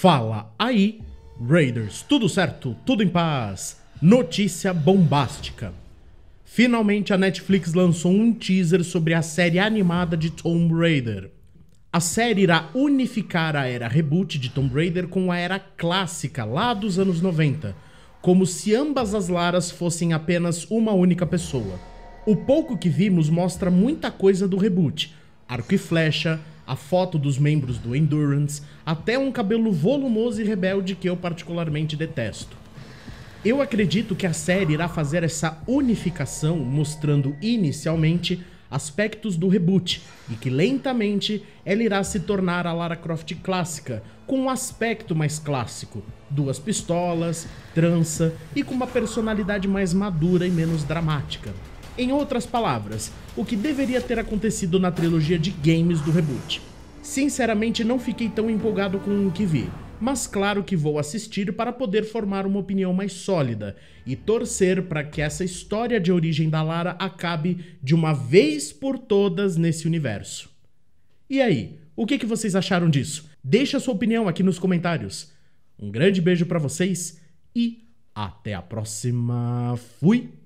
Fala aí, Raiders, tudo certo, tudo em paz. Notícia bombástica. Finalmente a Netflix lançou um teaser sobre a série animada de Tomb Raider. A série irá unificar a era reboot de Tomb Raider com a era clássica lá dos anos 90, como se ambas as Laras fossem apenas uma única pessoa. O pouco que vimos mostra muita coisa do reboot, arco e flecha, a foto dos membros do Endurance, até um cabelo volumoso e rebelde que eu particularmente detesto. Eu acredito que a série irá fazer essa unificação, mostrando inicialmente aspectos do reboot, e que lentamente ela irá se tornar a Lara Croft clássica, com um aspecto mais clássico, duas pistolas, trança e com uma personalidade mais madura e menos dramática. Em outras palavras, o que deveria ter acontecido na trilogia de games do reboot. Sinceramente, não fiquei tão empolgado com o que vi, mas claro que vou assistir para poder formar uma opinião mais sólida e torcer para que essa história de origem da Lara acabe de uma vez por todas nesse universo. E aí, o que, que vocês acharam disso? Deixe a sua opinião aqui nos comentários. Um grande beijo para vocês e até a próxima. Fui!